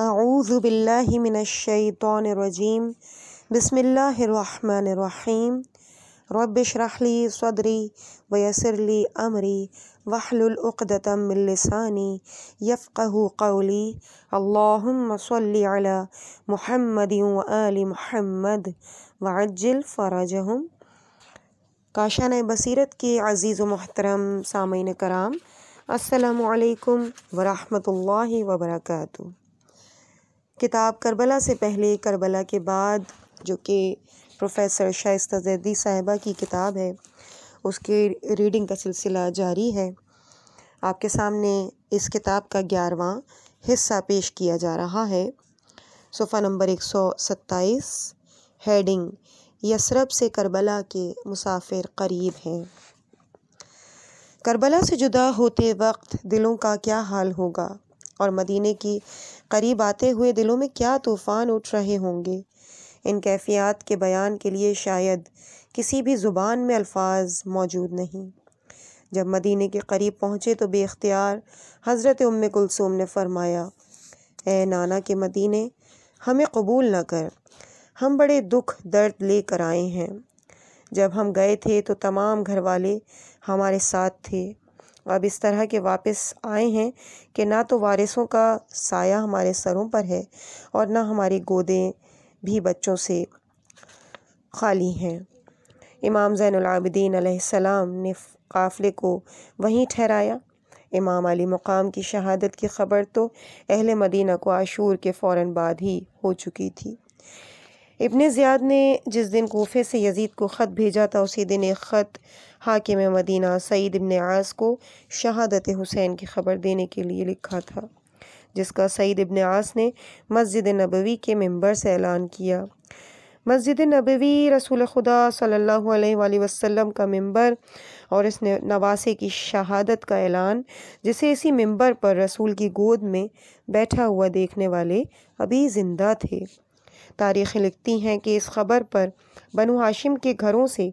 आऊज़बिल्लिमिनशैतरजीम बसमीम रबशरहली सदरी वयसरली अमरी वहलुलतमिलसानी यफ़्क़ कौली अल्लासल महमद आल महमद वज्जिल फ़राजहम काशान बसीरत के अज़ीज़ महतरम सामिन कराम असलकम वरहमल वर्का किताब करबला से पहले करबला के बाद जो कि प्रोफेसर शाइस्त जैदी साहिबा की किताब है उसके रीडिंग का सिलसिला जारी है आपके सामने इस किताब का ग्यारहवा हिस्सा पेश किया जा रहा है सोफ़ा नंबर एक सौ सत्ताईस हेडिंग यसरब से करबला के मुसाफिर करीब हैं करबला से जुदा होते वक्त दिलों का क्या हाल होगा और मदीने की करीब आते हुए दिलों में क्या तूफ़ान उठ रहे होंगे इन कैफियत के बयान के लिए शायद किसी भी ज़ुबान में अल्फाज मौजूद नहीं जब मदीने के करीब पहुँचे तो बेख्तियार हज़रत उम कुलसूम ने फरमाया ए नाना के मदीने हमें कबूल न कर हम बड़े दुख दर्द ले कर आए हैं जब हम गए थे तो तमाम घर वाले हमारे साथ थे अब इस तरह के वापस आए हैं कि ना तो वारिसों का साया हमारे सरों पर है और ना हमारी गोदें भी बच्चों से खाली हैं इमाम ज़ैनआबदीन सलाम ने काफ़िले को वहीं ठहराया इमाम अली मुकाम की शहादत की ख़बर तो अहल मदीना को आशूर के फ़ौर बाद ही हो चुकी थी इब्ने ज़ियाद ने जिस दिन कोफे से यजीद को ख़त भेजा था उसी दिन एक ख़त हाकिम मदीना सईद इब्ने आस को शहादत हुसैन की खबर देने के लिए लिखा था जिसका सईद इब्ने आस ने मस्जिद नबवी के मेंबर से ऐलान किया मस्जिद नबवी रसूल खुदा सल्लल्लाहु अलैहि वसल्लम का मेंबर और इस नवासे की शहादत का ऐलान जिसे इसी मेंबर पर रसूल की गोद में बैठा हुआ देखने वाले अभी ज़िंदा थे तारीख़ लिखती हैं कि इस ख़बर पर बनु हाशिम के घरों से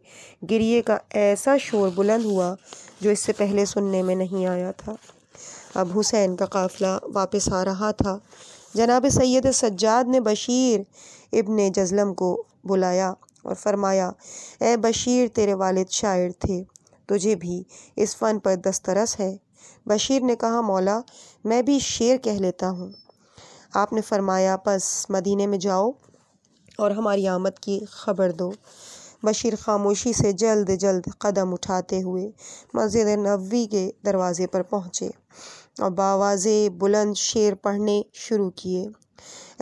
गिरिए का ऐसा शोर बुलंद हुआ जो इससे पहले सुनने में नहीं आया था अब हुसैन का काफ़िला वापस आ रहा था जनाब सैद सज्जाद ने बशीर इब्ने जजलम को बुलाया और फरमाया ए बशीर तेरे वालिद शायर थे तुझे भी इस फ़न पर दस्तरस है बशीर ने कहा मौला मैं भी शेर कह लेता हूँ आपने फरमाया बस मदीने में जाओ और हमारी आमद की खबर दो बशीर खामोशी से जल्द जल्द कदम उठाते हुए मस्जिद नबी के दरवाज़े पर पहुँचे और बावाज़े बुलंद शेर पढ़ने शुरू किए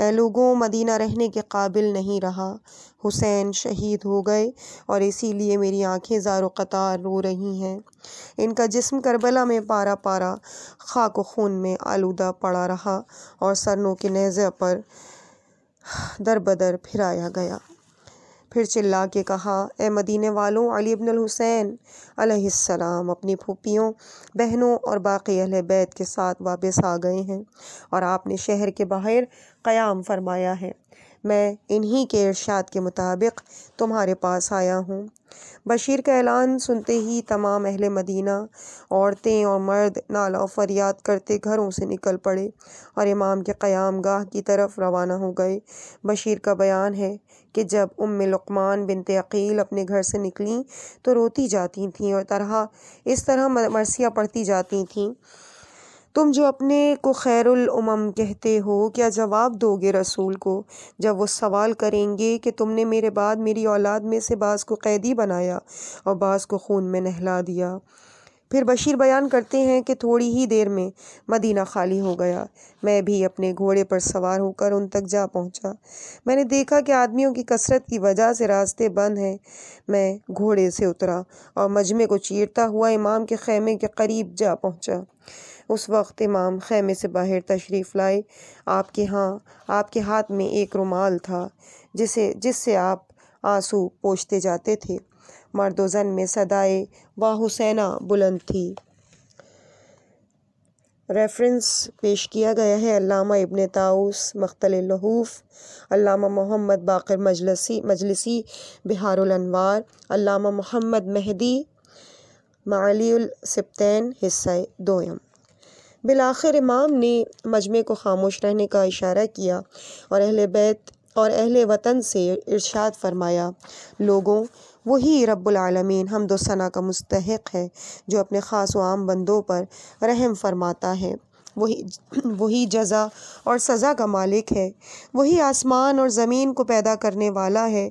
ए लोगों मदीना रहने के काबिल नहीं रहा हुसैन शहीद हो गए और इसीलिए मेरी आंखें ज़ारो कतार रो रही हैं इनका जिस्म करबला में पारा पारा खाक खून में आलूदा पड़ा रहा और सरनों के नज़े पर दर बदर फिराया गया फिर चिल्ला के कहा ए मदीने वालों अली अबन हुसैन अलैहिस्सलाम अपनी फूपियों बहनों और बाकी अहले बैत के साथ वापस आ गए हैं और आपने शहर के बाहर क़याम फरमाया है मैं इन्हीं के इर्शाद के मुताबिक तुम्हारे पास आया हूँ बशीर का ऐलान सुनते ही तमाम अहल मदीना औरतें और मर्द नाला फरियाद करते घरों से निकल पड़े और इमाम के क़याम गाह की तरफ रवाना हो गए बशीर का बयान है कि जब उम लकमान बिन तकील अपने घर से निकलीं तो रोती जाती थीं और तरह इस तरह मरसियाँ पढ़ती जाती थीं तुम जो अपने को खैरुलमम कहते हो क्या जवाब दोगे रसूल को जब वो सवाल करेंगे कि तुमने मेरे बाद मेरी औलाद में से बाज़ को कैदी बनाया और बाज़ को खून में नहला दिया फिर बशीर बयान करते हैं कि थोड़ी ही देर में मदीना खाली हो गया मैं भी अपने घोड़े पर सवार होकर उन तक जा पहुंचा। मैंने देखा कि आदमियों की कसरत की वजह से रास्ते बंद हैं मैं घोड़े से उतरा और मजमे को चीरता हुआ इमाम के खेमे के करीब जा पहुंचा। उस वक्त इमाम खैमे से बाहर तशरीफ़ लाए आपके हाँ आपके हाथ में एक रुमाल था जिसे जिससे आप आंसू पोछते जाते थे मर्दोजन में सदाए व हुसैना बुलंद थी रेफरेंस पेश किया गया है अल्लामा इबन ताउस लहूफ़ अल्लामा मोहम्मद बाकर मजलसी मजलिसी बिहारनवार अल्लामा मोहम्मद मेहदी मालिसप्तैन हिस्सा दोयम बिलाखिर इमाम ने मजमे को खामोश रहने का इशारा किया और अहल बैत और अहल वतन से इरशाद फरमाया लोगों वही रब्बुलमीन हमद सना का मुस्तक है जो अपने ख़ास व आम बंदों पर रहम फरमाता है वही वही जजा और सज़ा का मालिक है वही आसमान और ज़मीन को पैदा करने वाला है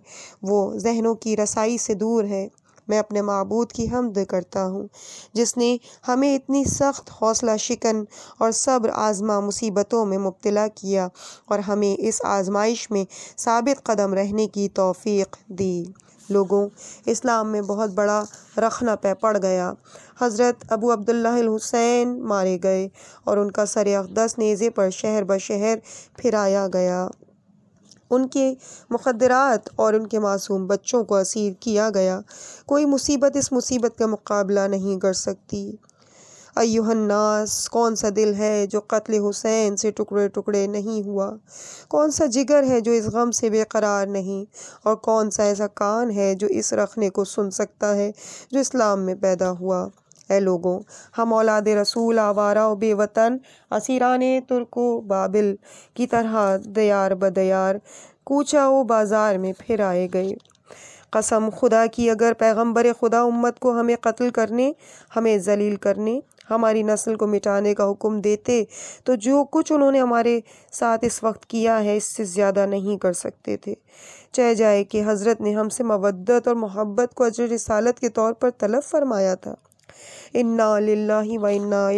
वो जहनों की रसाई से दूर है मैं अपने मबूद की हमद करता हूँ जिसने हमें इतनी सख्त हौसला शिकन और सब्र आज़मा मुसीबतों में मुबतला किया और हमें इस आजमाइश में सबित कदम रहने की तोफ़ी दी लोगों इस्लाम में बहुत बड़ा रखना पै पड़ गया हज़रत अबू अब्दुल्ला हुसैन मारे गए और उनका सर नेज़े पर शहर ब शहर फिराया गया उनके मुखदरात और उनके मासूम बच्चों को असीर किया गया कोई मुसीबत इस मुसीबत का मुकाबला नहीं कर सकती अयुहन्नास कौन सा दिल है जो कत्ल हुसैन से टुकड़े टुकड़े नहीं हुआ कौन सा जिगर है जो इस गम से बेकरार नहीं और कौन सा ऐसा कान है जो इस रखने को सुन सकता है जो इस्लाम में पैदा हुआ ए लोगों हम औलाद रसूल आवारा बे बेवतन असीरान तुर्को बाबिल की तरह दयार बदयार कूचा व बाज़ार में फिर आए गए कसम खुदा की अगर पैगंबर खुदा उम्मत को हमें कत्ल करने हमें जलील करने हमारी नस्ल को मिटाने का हुक्म देते तो जो कुछ उन्होंने हमारे साथ इस वक्त किया है इससे ज़्यादा नहीं कर सकते थे चाहे जाए कि हज़रत ने हमसे मवदत और मोहब्बत को अजर रसालत के तौर पर तलब फरमाया था इन्ना लाही व इन्ना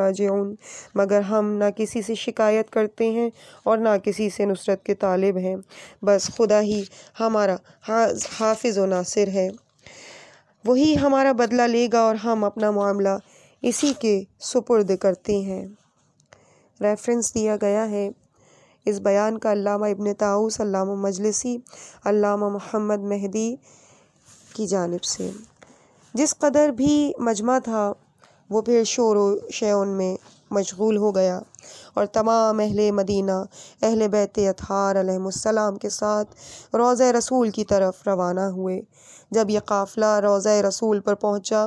राजून मगर हम ना किसी से शिकायत करते हैं और ना किसी से नुसरत के तालिब हैं बस खुदा ही हमारा हाफिज़ व नासिर है वही हमारा बदला लेगा और हम अपना मामला इसी के सुपुर्द करते हैं रेफरेंस दिया गया है इस बयान का अल्लामा इब्न ताउस अल्लामा मजलिसी अल्लामा मोहम्मद मेहदी की जानब से जिस कदर भी मजमा था वो फिर शोर शयन में मशगूल हो गया और तमाम अहल मदीना अहल बैत अतहारसम के साथ रोज़ रसूल की तरफ रवाना हुए जब यह काफ़िला रोज़ रसूल पर पहुंचा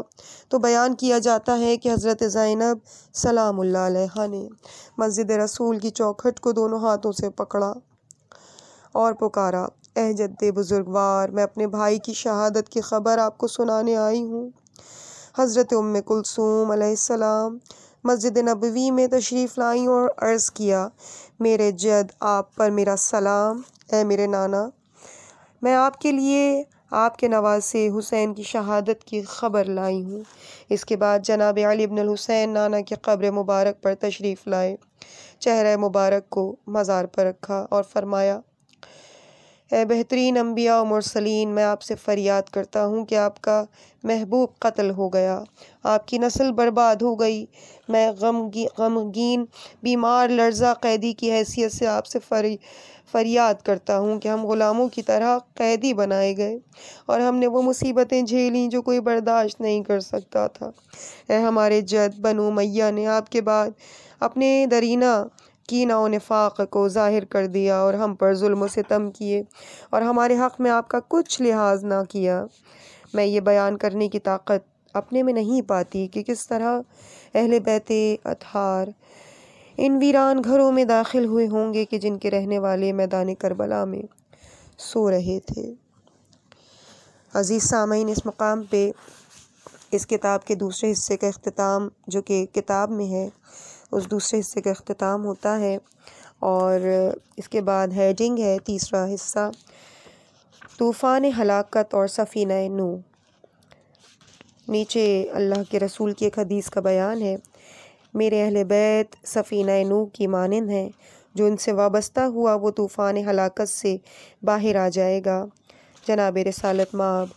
तो बयान किया जाता है कि हज़रत ज़ैनब सलामुल्ला ने मस्जिद रसूल की चौखट को दोनों हाथों से पकड़ा और पुकारा ए जद्दे बुज़ुर्गवार मैं अपने भाई की शहादत की ख़बर आपको सुनाने आई हूँ हज़रत उम कुलसूम अलैहिस्सलाम मस्जिद नबवी में तशरीफ़ लाई और अर्ज़ किया मेरे जद आप पर मेरा सलाम ए मेरे नाना मैं आपके लिए आपके नवासे हुसैन की शहादत की ख़बर लाई हूँ इसके बाद जनाब अली इब्न हुसैन नाना की कब्र मुबारक पर तशरीफ़ लाए चेहरा मुबारक को मज़ार पर रखा और फरमाया बेहतरीन अम्बिया और मुरसलिन मैं आपसे फ़रियाद करता हूँ कि आपका महबूब कत्ल हो गया आपकी नस्ल बर्बाद हो गई मैं गम गमगीन बीमार लर्जा कैदी की हैसियत से आपसे फरी फरियाद करता हूँ कि हम ग़ुलामों की तरह कैदी बनाए गए और हमने वो मुसीबतें झेलीं जो कोई बर्दाश्त नहीं कर सकता था ए हमारे जद बनो मैया ने आपके बाद अपने दरीना कीना व नफाक को ज़ाहिर कर दिया और हम पर जुल्म तम किए और हमारे हक़ में आपका कुछ लिहाज ना किया मैं ये बयान करने की ताकत अपने में नहीं पाती कि किस तरह अहल बैत अतहार इन वीरान घरों में दाखिल हुए होंगे कि जिनके रहने वाले मैदान करबला में सो रहे थे अज़ीज़ सामीन इस मकाम पे इस किताब के दूसरे हिस्से का अख्ताम जो कि किताब में है उस दूसरे हिस्से का अख्ताम होता है और इसके बाद हेडिंग है तीसरा हिस्सा तूफ़ान हलाकत और सफ़ीना नू नीचे अल्लाह के रसूल की एक हदीस का बयान है मेरे अहल बैत सफ़ीना नू की मानंद हैं जो इनसे वाबस्ता हुआ वो तूफ़ान हलाकत से बाहर आ जाएगा जनाब रसालत माब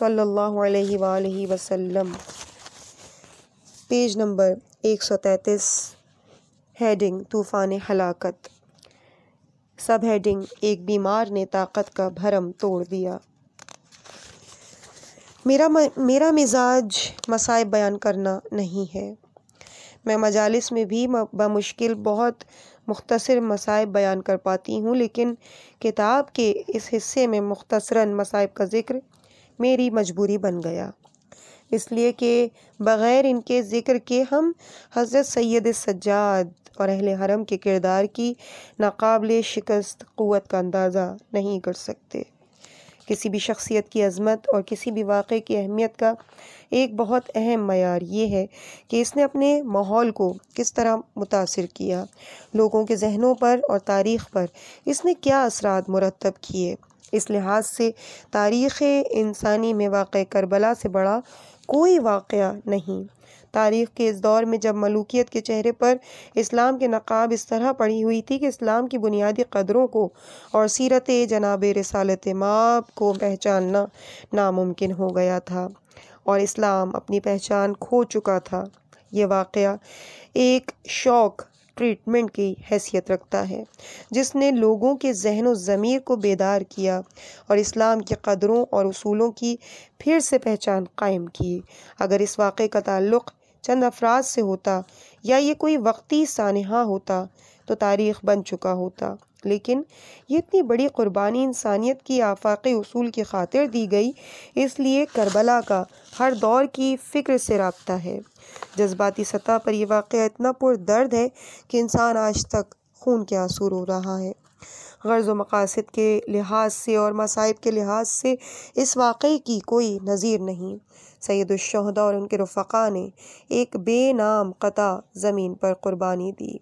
सल्लल्लाहु अलैहि वसल्लम पेज नंबर एक सौ तैंतीस हेडिंग तूफ़ान हलाकत सब हेडिंग एक बीमार ने ताकत का भरम तोड़ दिया मेरा म, मेरा मिजाज मसाइब बयान करना नहीं है मैं मजालस में भी बमुश्किल बहुत मुख्तर मसाइब बयान कर पाती हूँ लेकिन किताब के इस हिस्से में मुख्तसरा मसाइब का ज़िक्र मेरी मजबूरी बन गया इसलिए कि बग़ैर इनके ज़िक्र के हम हज़रत सैद सज्जाद और अहल हरम के किरदार की नाकबिल शिकस्त क़वत का अंदाज़ा नहीं कर सकते किसी भी शख्सियत की अज़मत और किसी भी वाक़े की अहमियत का एक बहुत अहम मैार ये है कि इसने अपने माहौल को किस तरह मुतासर किया लोगों के जहनों पर और तारीख़ पर इसने क्या असरा मुरतब किए इस लिहाज से तारीख़ इंसानी में वाक़ करबला से बड़ा कोई वाक़ नहीं तारीख़ के इस दौर में जब मलूकियत के चेहरे पर इस्लाम के नकाब इस तरह पड़ी हुई थी कि इस्लाम की बुनियादी कदरों को और सीरत जनाब रसालत माप को पहचानना नामुमकिन हो गया था और इस्लाम अपनी पहचान खो चुका था ये वाक़ एक शौक़ ट्रीटमेंट की हैसियत रखता है जिसने लोगों के जहन ज़मीर को बेदार किया और इस्लाम के कदरों और असूलों की फिर से पहचान कायम की अगर इस वाक़े का ताल्लुक़ चंद अफराज से होता या ये कोई वक्ती सानहा होता तो तारीख बन चुका होता लेकिन ये इतनी बड़ी क़ुरबानी इंसानियत की आफाक़ी असूल की खातिर दी गई इसलिए करबला का हर दौर की फ़िक्र से रबता है जज्बाती सतह पर यह वाक़ इतना पुर दर्द है कि इंसान आज तक खून के आंसू रो रहा है गर्ज व मकासद के लिहाज से और मसाइब के लिहाज से इस वाक़े की कोई नज़ीर नहीं सैदुलशहदा और उनके रफ़ा ने एक बेनाम कता ज़मीन पर क़ुरबानी दी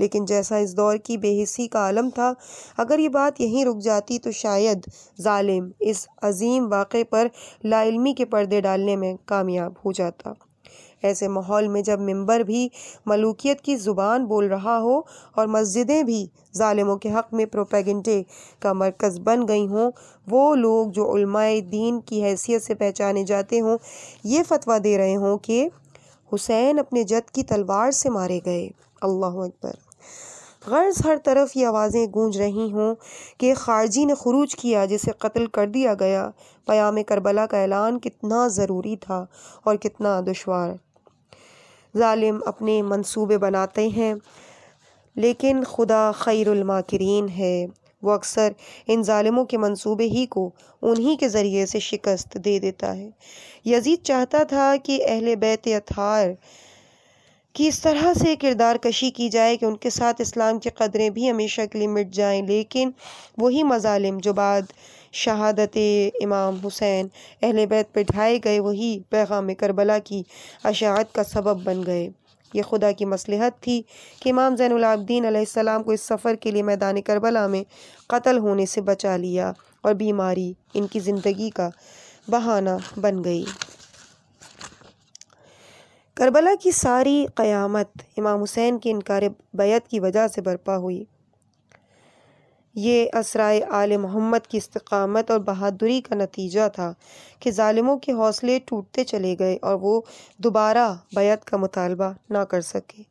लेकिन जैसा इस दौर की बेहसी का आलम था अगर ये बात यहीं रुक जाती तो शायद ालिम इस अजीम वाक़े पर लाइलमी के पर्दे डालने में कामयाब हो जाता ऐसे माहौल में जब मंबर भी मलूकियत की ज़ुबान बोल रहा हो और मस्जिदें भी ालिमों के हक़ में प्रोपेगेंटे का मरकज़ बन गई हों वो लोग जो उलमाए दीन की हैसियत से पहचाने जाते हों ये फतवा दे रहे हों कि हुसैन अपने जद की तलवार से मारे गए अल्लाह अकबर गर्ज़ हर तरफ ये आवाज़ें गूंज रही हों कि खारजी ने खरूज किया जिसे कत्ल कर दिया गया पयाम करबला का ऐलान कितना ज़रूरी था और कितना दुशवार ालिम अपने मंसूबे बनाते हैं लेकिन खुदा खैरमाकरीन है वो अक्सर इन ालिमों के मंसूबे ही को उन्हीं के ज़रिए से शिकस्त दे देता है यजीद चाहता था कि अहल बैत अथार कि इस तरह से किरदार कशी की जाए कि उनके साथ इस्लाम की कदरें भी हमेशा के लिए मिट जाएं लेकिन वही मजालिम जो बाद शहादत इमाम हुसैन अहल बैत पर ढाए गए वही पैगाम करबला की अशात का सबब बन गए ये खुदा की मसलहत थी कि इमाम ज़ैनलाब्दीन आसमाम को इस सफ़र के लिए मैदान करबला में कत्ल होने से बचा लिया और बीमारी इनकी ज़िंदगी का बहाना बन गई करबला की सारी क़यामत इमाम हुसैन के इनकार बैत की वजह से बर्पा हुई ये असराय आल मोहम्मद की इस्तकामत और बहादुरी का नतीजा था कि ालिमों के हौसले टूटते चले गए और वो दोबारा बैत का मुतालबा ना कर सके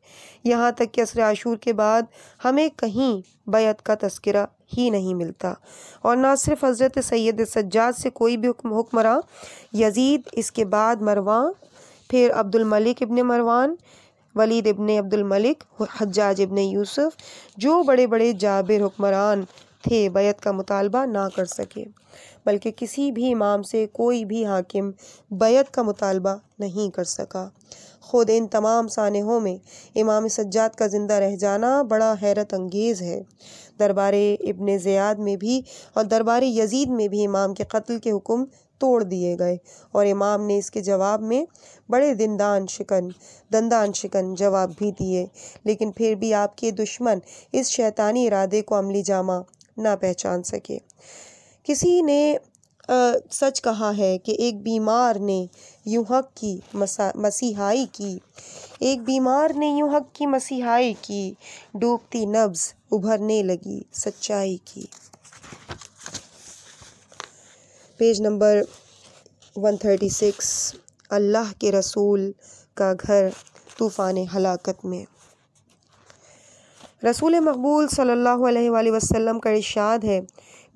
यहाँ तक कि असर आशूर के बाद हमें कहीं बैत का तस्करा ही नहीं मिलता और ना सिर्फ हज़रत सैद सज्जाद से कोई भी हुक्मरान यजीद इसके बाद मरवा फिर अब्दुल मलिक इब्ने मरवान वलीद इब्ने अब्दुल मलिक हज्जाज इब्ने यूसुफ जो बड़े बड़े जाबिर हुक्मरान थे बैत का मुतालबा ना कर सके बल्कि किसी भी इमाम से कोई भी हाकिम बैत का मुतालबा नहीं कर सका ख़ुद इन तमाम सानहों में इमाम सज्जाद का ज़िंदा रह जाना बड़ा हैरत अंगेज़ है दरबार इब्ने ज़ियाद में भी और दरबार यजीद में भी इमाम के कत्ल के हुक्म तोड़ दिए गए और इमाम ने इसके जवाब में बड़े दिनदान शिकन दंदान शिकन जवाब भी दिए लेकिन फिर भी आपके दुश्मन इस शैतानी इरादे को अमली जामा ना पहचान सके किसी ने आ, सच कहा है कि एक बीमार ने यूँ हक की मसा मसीहाई की एक बीमार ने यूँ हक की मसीहाई की डूबती नब्ज़ उभरने लगी सच्चाई की page number one thirty six अल्लाह के रसूल का घर तूफ़ान हलाकत में रसूल मकबूल सल्लल्लाहु अलैहि वसल्लम का इर्शाद है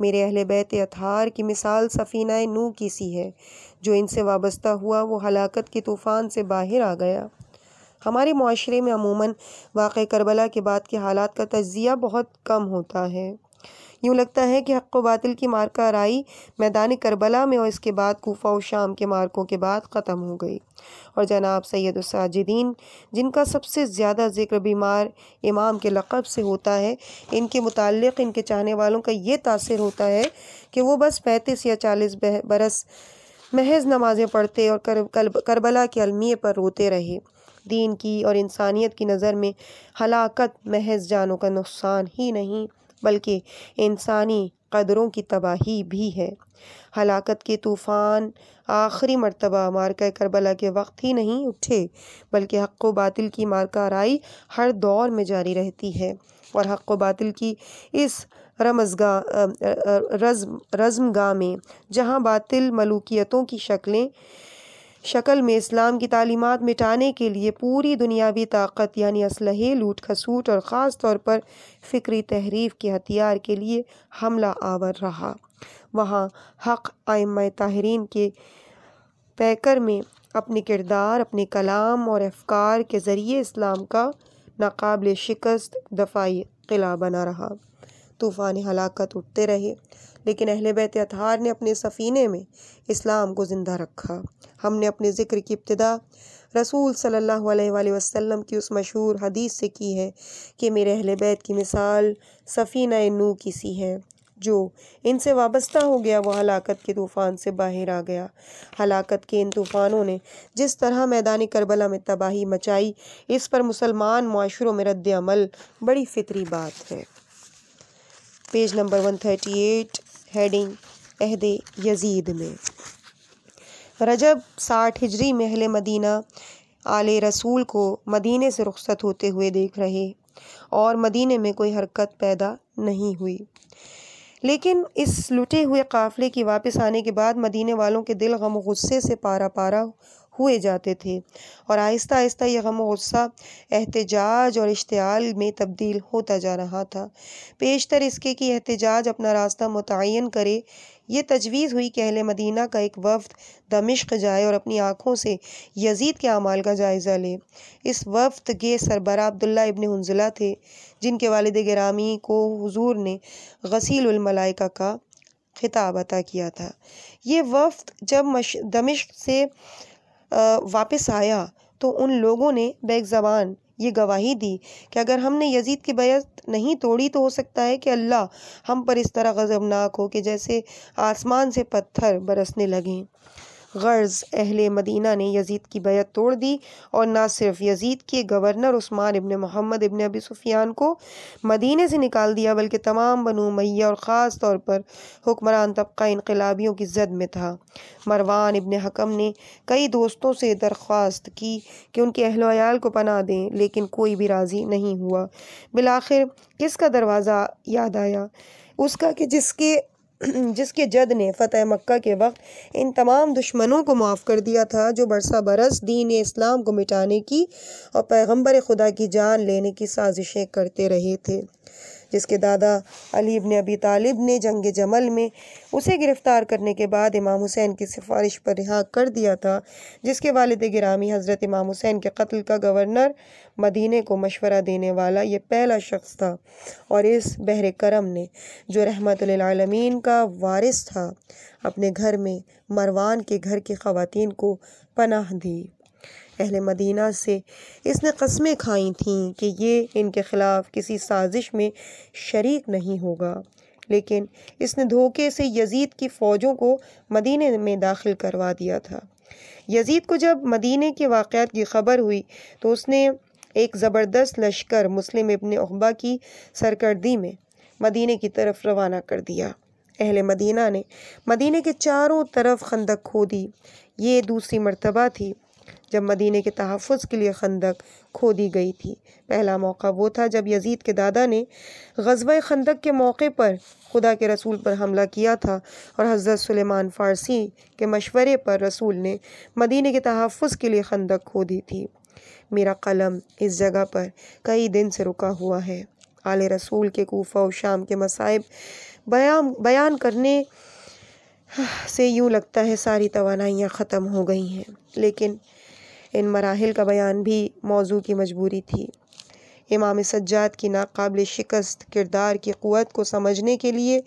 मेरे अहल बैत अथार की मिसाल सफ़ीना नू की सी है जो इनसे वाबस्ता हुआ वो हलाकत के तूफ़ान से बाहर आ गया हमारे माशरे में अमूमन वाक़ करबला के बाद के हालात का तजिया बहुत कम होता है यूँ लगता है कि हक़ व बातिल की मार्का राई मैदान करबला में और इसके बाद कोफा और शाम के मार्कों के बाद ख़त्म हो गई और जनाब सैद जिनका सबसे ज़्यादा जिक्र बीमार इमाम के लक़ब से होता है इनके मुतल इनके चाहने वालों का ये तासर होता है कि वो बस पैंतीस या चालीस बरस महज नमाज़ें पढ़ते और कर, कर, करबला के अलमिये पर रोते रहे दीन की और इंसानियत की नज़र में हलाकत महज जानों का नुकसान ही नहीं बल्कि इंसानी कदरों की तबाही भी है हलाकत के तूफ़ान आखिरी मरतबा मार्का करबला के वक्त ही नहीं उठे बल्कि हक व बातिल की मार्का राई हर दौर में जारी रहती है और हक व बातिल की इस रमजगा रज़म गाह में जहाँ बातिल मलूकियतों की शक्लें शक्ल में इस्लाम की तालीमत मिटाने के लिए पूरी दुनियावी ताकत यानी इसलहे लूट खसूट और ख़ास तौर पर फ़िक्री तहरीफ के हथियार के लिए हमला आवर रहा वहाँ हक आयम ताहरीन के पैकर में अपने किरदार अपने कलाम और अफकार के ज़रिए इस्लाम का नाकबले शिकस्त दफाई किला बना रहा तूफ़ान हलाकत उठते रहे लेकिन अहल बैत अतहार ने अपने सफ़ीने में इस्लाम को ज़िंदा रखा हमने अपने ज़िक्र की इब्तदा रसूल सल्लल्लाहु अलैहि वसल्लम की उस मशहूर हदीस से की है कि मेरे अहल बैत की मिसाल सफ़ीना नू की सी है जो इनसे वाबस्ता हो गया वह हलाकत के तूफ़ान से बाहर आ गया हलाकत के इन तूफ़ानों ने जिस तरह मैदानी करबला में तबाही मचाई इस पर मुसलमान माशरों में रद्द अमल बड़ी फितरी बात है page number one thirty eight heading अहद यजीद में रजब साठ हिजरी महल मदीना आले रसूल को मदीने से रुखसत होते हुए देख रहे और मदीने में कोई हरकत पैदा नहीं हुई लेकिन इस लुटे हुए काफ़िले के वापस आने के बाद मदीने वालों के दिल गम गुस्से से पारा पारा हुए जाते थे और आहिस्ता आहिस्ता यह गम गुस्सा एहतजाज और इश्तियाल में तब्दील होता जा रहा था पेशतर इसके कि एहतजाज अपना रास्ता मुतन करे ये तजवीज़ हुई कि अहल मदीना का एक वफ्द दमिश्क जाए और अपनी आँखों से यजीद के अमाल का जायज़ा ले इस वफ्द के सरबरा अब्दुल्ला इबन हंजला थे जिनके वालद गिरामी को हजूर ने गसीलमलाइका का खिताब अता किया था ये वफ्द जब मश दमिश्क से वापस आया तो उन लोगों ने जबान ये गवाही दी कि अगर हमने यजीद की बैत नहीं तोड़ी तो हो सकता है कि अल्लाह हम पर इस तरह गज़बनाक हो कि जैसे आसमान से पत्थर बरसने लगें गर्ज़ अहल मदीना ने यजीद की बैत तोड़ दी और न सिर्फ यजीद के governor Usman ibn Muhammad ibn Abi Sufyan को मदीने से निकाल दिया बल्कि तमाम बनो मैया और ख़ास तौर पर हुक्मरान तबका इनकलाबियों की जद में था मरवान इबन हकम ने कई दोस्तों से दरख्वास्त की कि उनके अहलोयाल को पना दें लेकिन कोई भी राज़ी नहीं हुआ बिलाखिर किसका दरवाज़ा याद आया उसका कि जिसके जिसके जद ने फतेह मक्का के वक्त इन तमाम दुश्मनों को माफ़ कर दिया था जो बरसा बरस दीन इस्लाम को मिटाने की और पैगंबर खुदा की जान लेने की साजिशें करते रहे थे जिसके दादा अली इबन अबी तालिब ने जंग जमल में उसे गिरफ़्तार करने के बाद इमाम हुसैन की सिफारिश पर रिहा कर दिया था जिसके वालद गिरामी हज़रत इमाम हुसैन के कत्ल का गवर्नर मदीने को मशवरा देने वाला ये पहला शख्स था और इस बहर करम ने जो रहमतमीन का वारिस था अपने घर में मरवान के घर की ख़वातीन को पनाह दी अहल मदीना से इसने कस्में खाई थीं कि ये इनके ख़िलाफ़ किसी साजिश में शरीक नहीं होगा लेकिन इसने धोखे से यजीद की फ़ौजों को मदीने में दाखिल करवा दिया था यजीद को जब मदीने के वाक़ात की खबर हुई तो उसने एक ज़बरदस्त लश्कर मुस्लिम इबन अहबा की सरकर्दी में मदीने की तरफ रवाना कर दिया अहल मदीना ने मदीने के चारों तरफ खंदक खोदी ये दूसरी मरतबा थी जब मदीने के तहफ़ के लिए खंदक खोदी गई थी पहला मौका वो था जब यजीद के दादा ने गजब खंदक के मौके पर खुदा के रसूल पर हमला किया था और हज़रत सलेमान फ़ारसी के मशवरे पर रसूल ने मदीने के तहफ़ के लिए खंदक खोदी थी मेरा कलम इस जगह पर कई दिन से रुका हुआ है आल रसूल के कोफा और शाम के मसाइब बयान बयान करने से यूँ लगता है सारी तोानाइयाँ ख़त्म हो गई हैं लेकिन इन मराहल का बयान भी मौजू की मजबूरी थी इमाम सज्जाद की नाकबिल शिकस्त किरदार की क़वत को समझने के लिए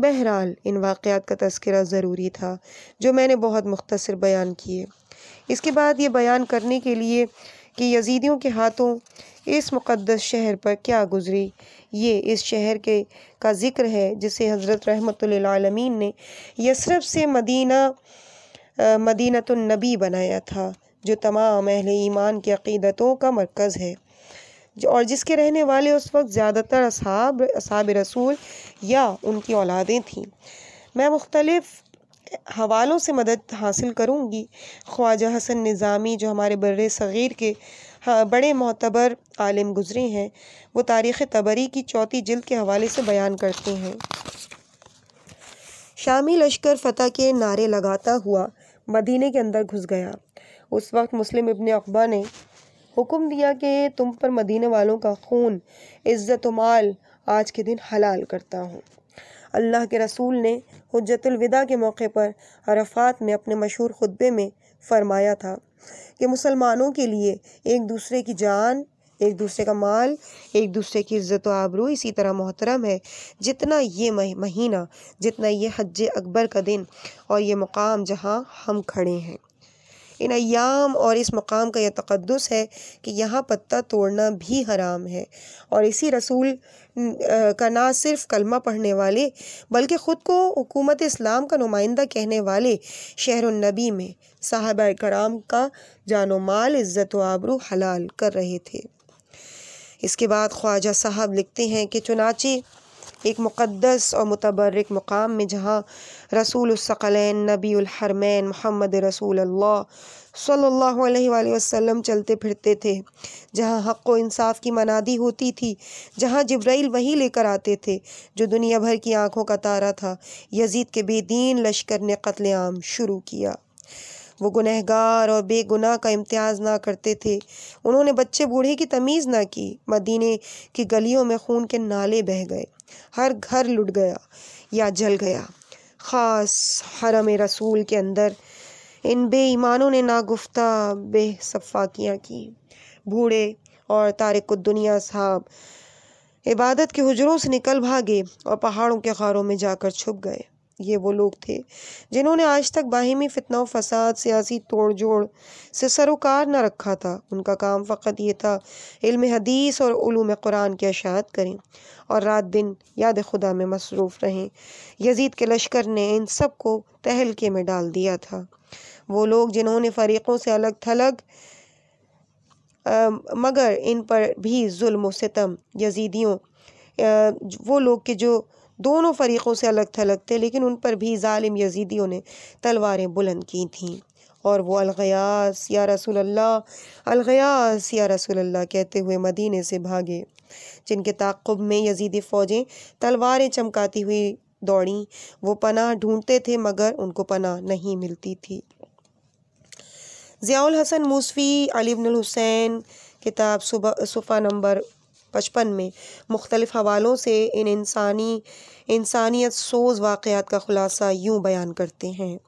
बहरहाल इन वाक़ात का तस्करा ज़रूरी था जो मैंने बहुत मुख्तर बयान किए इसके बाद ये बयान करने के लिए कि यजीदियों के हाथों इस मुक़दस शहर पर क्या गुज़री ये इस शहर के का ज़िक्र है जिसे हज़रत रहमत आलमीन ने यसरफ से मदीना मदीनतुलनबी बनाया था जो तमाम अहल ईमान की अक़ीदतों का मरकज़ है और जिसके रहने वाले उस वक्त ज़्यादातर असाब असाब रसूल या उनकी औलादें थीं मैं मुख्तलफ़ हवालों से मदद हासिल करूँगी ख्वाजा हसन निज़ामी जो हमारे बर सग़ीर के हाँ, बड़े मोतबर आलिम गुजरे हैं वो तारीख़ तबरी की चौथी जल्द के हवाले से बयान करते हैं शामी लश्कर फ़तेह के नारे लगाता हुआ मदीने के अंदर घुस गया उस वक्त मुस्लिम इबन अकबा ने हुक्म दिया कि तुम पर मदीने वालों का खून इज़्ज़त माल आज के दिन हलाल करता हूँ अल्लाह के रसूल ने हजतलविदा के मौके पर अरफात में अपने मशहूर खुतबे में फरमाया था कि मुसलमानों के लिए एक दूसरे की जान एक दूसरे का माल एक दूसरे की इज़्ज़त आबरू इसी तरह मोहतरम है जितना ये महीना जितना ये हज अकबर का दिन और ये मुकाम जहाँ हम खड़े हैं इन अयाम और इस मकाम का यह तकदस है कि यहाँ पत्ता तोड़ना भी हराम है और इसी रसूल का ना सिर्फ कलमा पढ़ने वाले बल्कि ख़ुद को हुकूमत इस्लाम का नुमाइंदा कहने वाले शहरनबी में साहब कराम का जानो माल इज़्ज़त आबरू हलाल कर रहे थे इसके बाद ख्वाजा साहब लिखते हैं कि चुनाचे एक मुक़दस और मुतबरक मुक़ाम में जहाँ रसूलसकलैन नबीहरमैन मोहम्मद रसूल अल्लाह सल्लल्लाहु अलैहि वसल्लम चलते फिरते थे जहाँ हक़ व इंसाफ की मनादी होती थी जहाँ जब्राइल वही लेकर आते थे जो दुनिया भर की आंखों का तारा था यजीद के बेदीन लश्कर ने कत्लेआम शुरू किया वो गुनहगार और बेगुनाह का इम्तियाज़ ना करते थे उन्होंने बच्चे बूढ़े की तमीज़ ना की मदीने की गलियों में खून के नाले बह गए हर घर लुट गया या जल गया ख़ास हरम रसूल के अंदर इन बेईमानों ने नागुफ्ता बेसफाकियाँ की बूढ़े और तारकुद्दुनिया साहब इबादत के हजरों से निकल भागे और पहाड़ों के खारों में जाकर छुप गए ये वो लोग थे जिन्होंने आज तक बाहिमी फितना फसाद सियासी तोड़ जोड़ से सरोकार न रखा था उनका काम फ़कत ये था इल्म हदीस और उलूम कुरान की अशात करें और रात दिन याद खुदा में मसरूफ़ रहें यजीद के लश्कर ने इन सब को तहलके में डाल दिया था वो लोग जिन्होंने फ़रीक़ों से अलग थलग आ, मगर इन पर भी जुल्म सितम यजीदियों वो लोग के जो दोनों फ़रीक़ों से अलग थलग थे लेकिन उन पर भी ालिम यजीदियों ने तलवारें बुलंद की थीं और वो अलगयास या रसूल अल्लाह अलगयास या रसूल अल्लाह कहते हुए मदीने से भागे जिनके ताक़ुब में यजीदी फ़ौजें तलवारें चमकाती हुई दौड़ी वो पनाह ढूंढते थे मगर उनको पनाह नहीं मिलती थी ज़ियाल हसन मूसफ़ी अलीबन हुसैन किताब सुबह सुफ़ा नंबर पचपन में मुख्तलिफ हवालों से इन इंसानी इंसानियत सोज वाक़ात का ख़ुलासा यूँ बयान करते हैं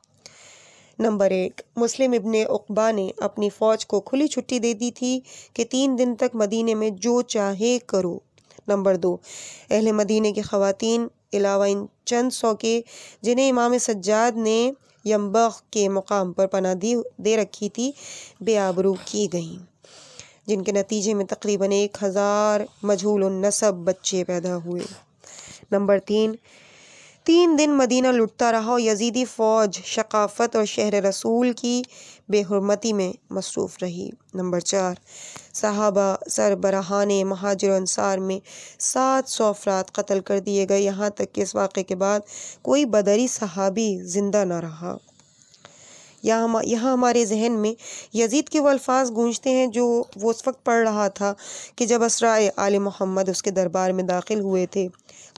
नंबर एक मुस्लिम इबन अकबा ने अपनी फ़ौज को खुली छुट्टी दे दी थी कि तीन दिन तक मदीने में जो चाहे करो नंबर दो अहल मदीने की ख़वातीन अलावा इन चंद सौ के जिन्हें इमाम सज्जाद ने यम्बा के मुकाम पर पना दी दे रखी थी बेआबरू की गईं जिनके नतीजे में तकरीबन एक हज़ार मजहूल नसब बच्चे पैदा हुए नंबर तीन तीन दिन मदीना लुटता रहा और यजीदी फ़ौज शकाफ़त और शहर रसूल की बेहरमती में मसरूफ़ रही नंबर चार साहबा सरबराहान महाजर अनसार में सात सौ अफराद कत्ल कर दिए गए यहाँ तक कि इस वाक़े के बाद कोई बदरी सहाबी ज़िंदा न रहा या हम यहाँ हमारे जहन में यजीद के वो अल्फाज गूंजते हैं जो वो उस वक्त पढ़ रहा था कि जब असरा आल मोहम्मद उसके दरबार में दाखिल हुए थे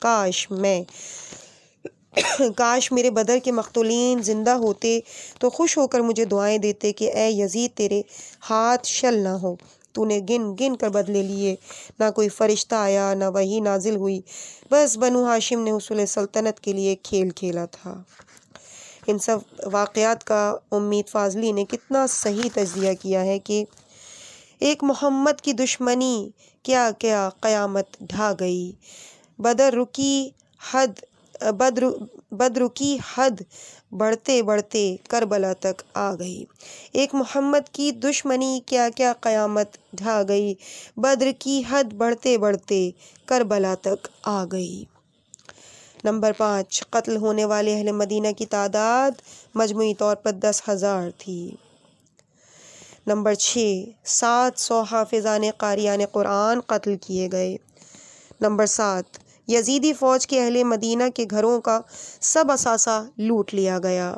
काश मैं काश मेरे बदर के मकतूलिन ज़िंदा होते तो खुश होकर मुझे दुआएं देते कि ए यजीद तेरे हाथ शल ना हो तूने गिन गिन कर बदले लिए ना कोई फ़रिश्ता आया ना वही नाजिल हुई बस बनु हाशिम ने उसल सल्तनत के लिए खेल खेला था इन सब वाक़ात का उम्मीद फाजली ने कितना सही तजिया किया है कि एक मोहम्मद की दुश्मनी क्या क्या क़यामत ढा गई बदर रुकी हद बद बद्र की हद बढ़ते बढ़ते करबला तक आ गई एक मोहम्मद की दुश्मनी क्या क्या क़यामत ढा गई बद्र की हद बढ़ते बढ़ते करबला तक आ गई नंबर पाँच कत्ल होने वाले अहल मदीना की तादाद मजमू तौर पर दस हज़ार थी नंबर छः सात सौ हाफिजान कारियान कुरान कत्ल किए गए नंबर सात यजीदी फ़ौज के अहल मदीना के घरों का सब असासा लूट लिया गया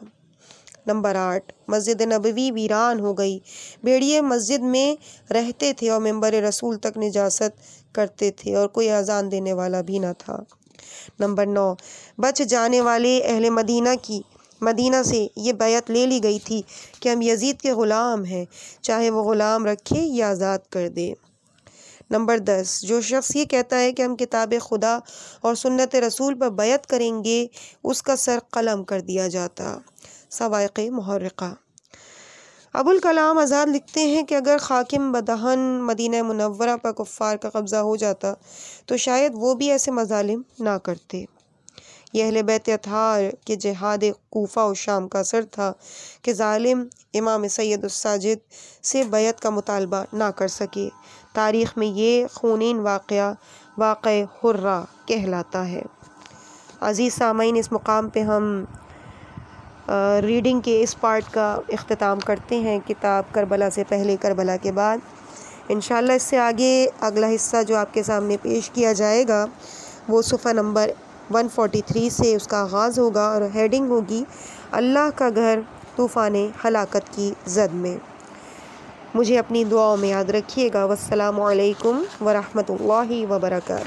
नंबर आठ मस्जिद नबवी वीरान हो गई भेड़िए मस्जिद में रहते थे और मेम्बर रसूल तक निजात करते थे और कोई अजान देने वाला भी ना था नंबर नौ बच जाने वाले अहल मदीना की मदीना से ये बैत ले ली गई थी कि हम यजीद के ग़ुलाम हैं चाहे वो ग़ुलाम रखे या आज़ाद कर दे नंबर दस जो शख्स ये कहता है कि हम किताब खुदा और सुन्नत रसूल पर बैत करेंगे उसका सर कलम कर दिया जाता सवाक़ महर्रका अबुल कलाम आज़ाद लिखते हैं कि अगर खाकिम बदहन मदीना मुनवरा पर कुफ़ार का कब्ज़ा हो जाता तो शायद वो भी ऐसे मजालिम ना करते यह बैत के जहाद कोफ़ा और शाम का असर था कि ालिम इमाम सैद से बैत का मुतालबा ना कर सके तारीख़ में ये खूनिन वाक़ वाक़ हुर्रा कहलाता है अज़ीज़ सामीन इस मुकाम पर हम रीडिंग के इस पार्ट का अख्ताम करते हैं किताब करबला से पहले करबला के बाद इन इससे आगे अगला हिस्सा जो आपके सामने पेश किया जाएगा वो सफ़ा नंबर 143 से उसका आगाज़ होगा और हेडिंग होगी अल्लाह का घर तूफ़ान हलाकत की जद में मुझे अपनी दुआओं में याद रखिएगा वालकम वरहमल वर्का